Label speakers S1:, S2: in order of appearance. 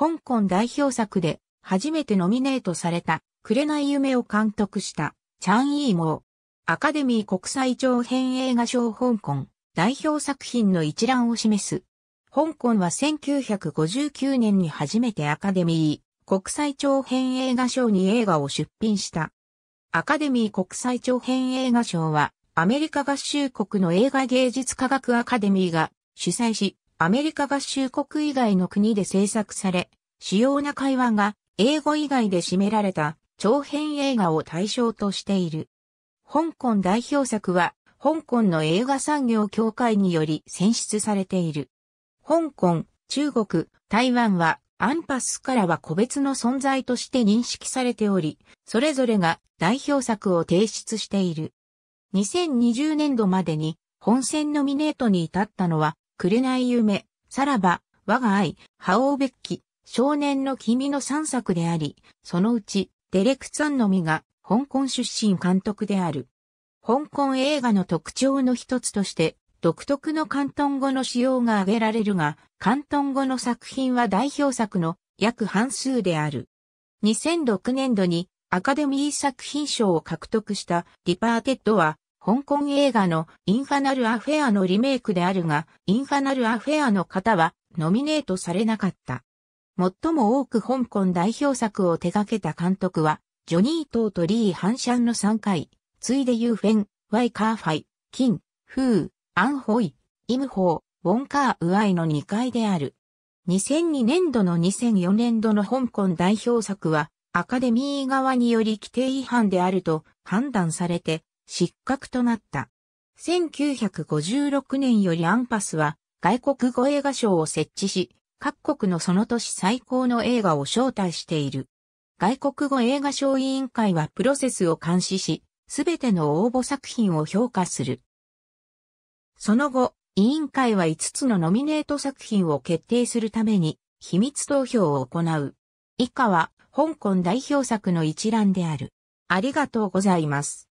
S1: 香港代表作で初めてノミネートされた、紅夢を監督した、チャン・イーモー。アカデミー国際長編映画賞香港代表作品の一覧を示す。香港は1959年に初めてアカデミー国際長編映画賞に映画を出品した。アカデミー国際長編映画賞はアメリカ合衆国の映画芸術科学アカデミーが主催し、アメリカ合衆国以外の国で制作され、主要な会話が英語以外で占められた長編映画を対象としている。香港代表作は、香港の映画産業協会により選出されている。香港、中国、台湾はアンパスからは個別の存在として認識されており、それぞれが代表作を提出している。2020年度までに本選ノミネートに至ったのはくれない夢、さらば、我が愛、覇王べっき、少年の君の3作であり、そのうち、デレクツァンのみが、香港出身監督である。香港映画の特徴の一つとして、独特の広東語の使用が挙げられるが、広東語の作品は代表作の約半数である。2006年度にアカデミー作品賞を獲得したリパーテッドは香港映画のインファナルアフェアのリメイクであるが、インファナルアフェアの方はノミネートされなかった。最も多く香港代表作を手掛けた監督は、ジョニー・トーとリー・ハンシャンの3回、ついでユーフェン、ワイ・カーファイ、キン、フー、アン・ホイ、イム・ホー、ウォン・カー・ウアイの2回である。2002年度の2004年度の香港代表作は、アカデミー側により規定違反であると判断されて、失格となった。1956年よりアンパスは外国語映画賞を設置し、各国のその年最高の映画を招待している。外国語映画賞委員会はプロセスを監視し、すべての応募作品を評価する。その後、委員会は5つのノミネート作品を決定するために、秘密投票を行う。以下は、香港代表作の一覧である。ありがとうございます。